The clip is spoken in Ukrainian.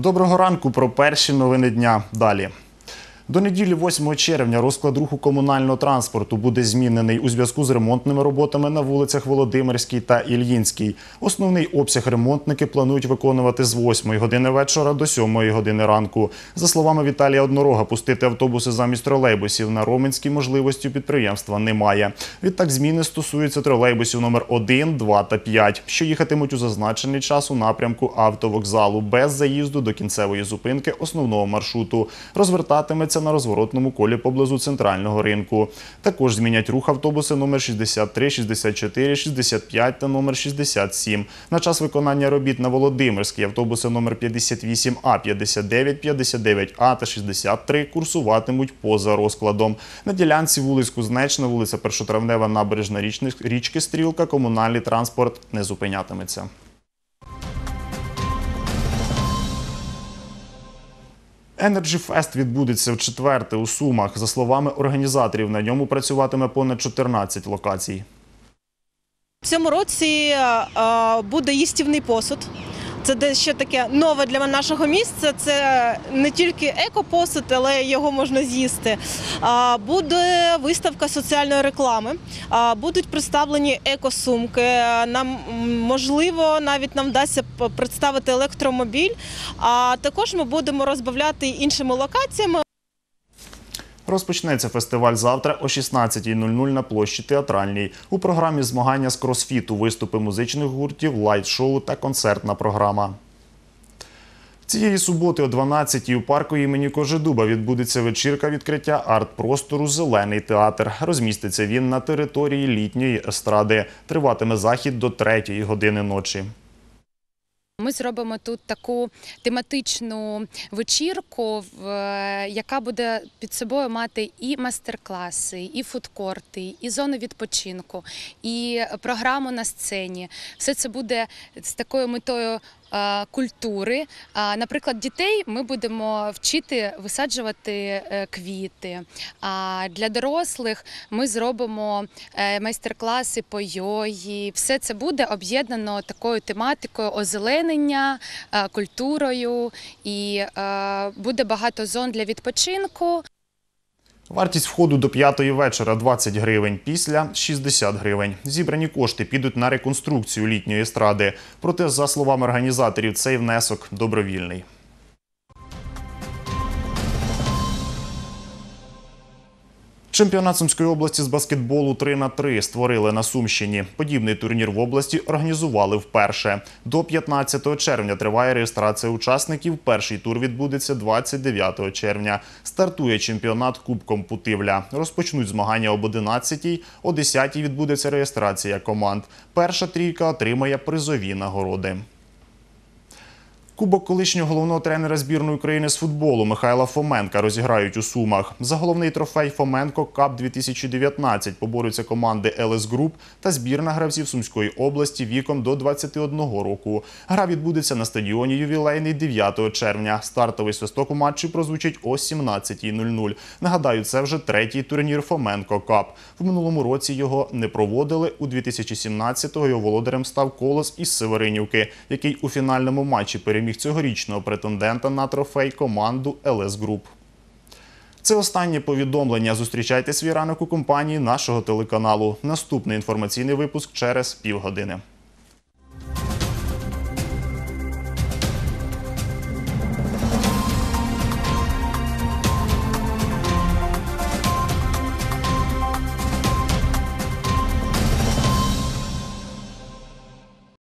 Доброго ранку про перші новини дня. Далі. До неділі, 8 червня, розклад руху комунального транспорту буде змінений у зв'язку з ремонтними роботами на вулицях Володимирській та Ільїнській. Основний обсяг ремонтники планують виконувати з 8 години вечора до 7 години ранку. За словами Віталія Однорога, пустити автобуси замість тролейбусів на Роменській можливості підприємства немає. Відтак зміни стосуються тролейбусів номер 1, 2 та 5, що їхатимуть у зазначений час у напрямку автовокзалу без заїзду до кінцевої зупинки основного маршруту. Розвертатиметься зупинитися на розворотному колі поблизу центрального ринку. Також змінять рух автобуси номер 63, 64, 65 та номер 67. На час виконання робіт на Володимирській автобуси номер 58 А 59, 59 А та 63 курсуватимуть поза розкладом. На ділянці вулиць Кузнечна, вулиця Першотравнева, набережна річки Стрілка, комунальний транспорт не зупинятиметься. Energy Fest відбудеться в четверте у Сумах. За словами організаторів, на ньому працюватиме понад 14 локацій. В Цьому році е, е, буде їстівний посуд. Це дещо таке нове для нашого місця. Це не тільки екопосуд, але його можна з'їсти. Буде виставка соціальної реклами, будуть представлені екосумки. Нам можливо, навіть нам вдасться представити електромобіль. А також ми будемо розбавляти іншими локаціями розпочнеться фестиваль завтра о 16.00 на площі театральній. У програмі змагання з кросфіту, виступи музичних гуртів, лайт-шоу та концертна програма. Цієї суботи о 12-й у парку імені Кожедуба відбудеться вечірка відкриття арт-простору Зелений театр. Розміститься він на території літньої естради. Триватиме захід до 3-ї години ночі. Ми зробимо тут таку тематичну вечірку, е, яка буде під собою мати і майстер-класи, і фудкорти, і зони відпочинку, і програму на сцені. Все це буде з такою метою Е, культури. Е, наприклад, дітей ми будемо вчити висаджувати е, квіти. А для дорослих ми зробимо майстер-класи по йогі. Все це буде об'єднано такою тематикою озеленення, культурою і буде багато зон для відпочинку. Вартість входу до п'ятої вечора 20 гривень, після 60 гривень. Зібрані кошти підуть на реконструкцію літньої естради. Проте, за словами організаторів, цей внесок добровільний. Чемпіонат Сумської області з баскетболу 3 на 3 створили на Сумщині. Подібний турнір в області організували вперше. До 15 червня триває реєстрація учасників. Перший тур відбудеться 29 червня. Стартує чемпіонат Кубком Путивля. Розпочнуть змагання об 11-й, о 10-й відбудеться реєстрація команд. Перша трійка отримає призові нагороди. Кубок колишнього головного тренера збірної України з футболу Михайла Фоменка розіграють у Сумах. За головний трофей Фоменко Кап 2019 поборються команди «ЛС Груп» та збірна гравців Сумської області віком до 21 року. Гра відбудеться на стадіоні ювілейний 9 червня. Стартовий свисток у матчі прозвучить о 17.00. Нагадаю, це вже третій турнір Фоменко Кап. В минулому році його не проводили. У 2017-го його володарем став колос із Северинівки, який у фінальному матчі переміг переміг цьогорічного претендента на трофей команду ЛС Груп. Це останнє повідомлення. Зустрічайте свій ранок у компанії нашого телеканалу. Наступний інформаційний випуск через півгодини.